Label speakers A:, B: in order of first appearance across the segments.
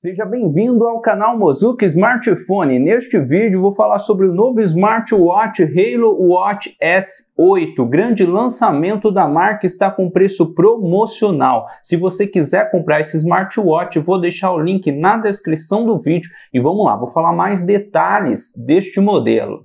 A: Seja bem-vindo ao canal Mozuki Smartphone. Neste vídeo vou falar sobre o novo smartwatch Halo Watch S8. Grande lançamento da marca está com preço promocional. Se você quiser comprar esse smartwatch, vou deixar o link na descrição do vídeo e vamos lá, vou falar mais detalhes deste modelo.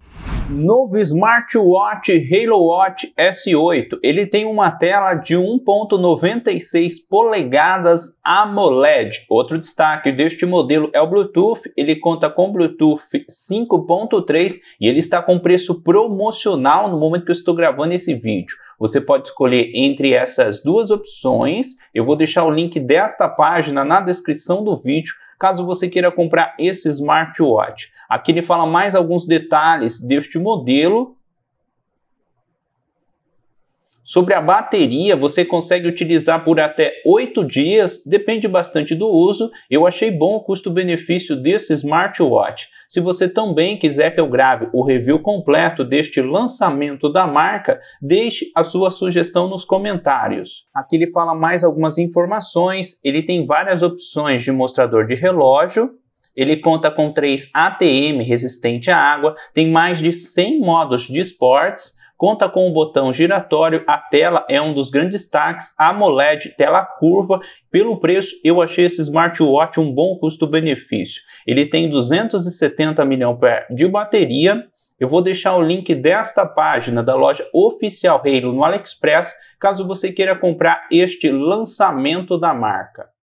A: Novo smartwatch Halo Watch S8. Ele tem uma tela de 1.96 polegadas AMOLED. Outro destaque este modelo é o Bluetooth, ele conta com Bluetooth 5.3 e ele está com preço promocional no momento que eu estou gravando esse vídeo. Você pode escolher entre essas duas opções. Eu vou deixar o link desta página na descrição do vídeo caso você queira comprar esse smartwatch. Aqui ele fala mais alguns detalhes deste modelo Sobre a bateria, você consegue utilizar por até 8 dias, depende bastante do uso. Eu achei bom o custo-benefício desse smartwatch. Se você também quiser que eu grave o review completo deste lançamento da marca, deixe a sua sugestão nos comentários. Aqui ele fala mais algumas informações, ele tem várias opções de mostrador de relógio, ele conta com 3 ATM resistente à água, tem mais de 100 modos de esportes, conta com o um botão giratório, a tela é um dos grandes destaques, AMOLED, tela curva. Pelo preço, eu achei esse smartwatch um bom custo-benefício. Ele tem 270 mAh de bateria, eu vou deixar o link desta página da loja oficial Halo no AliExpress, caso você queira comprar este lançamento da marca.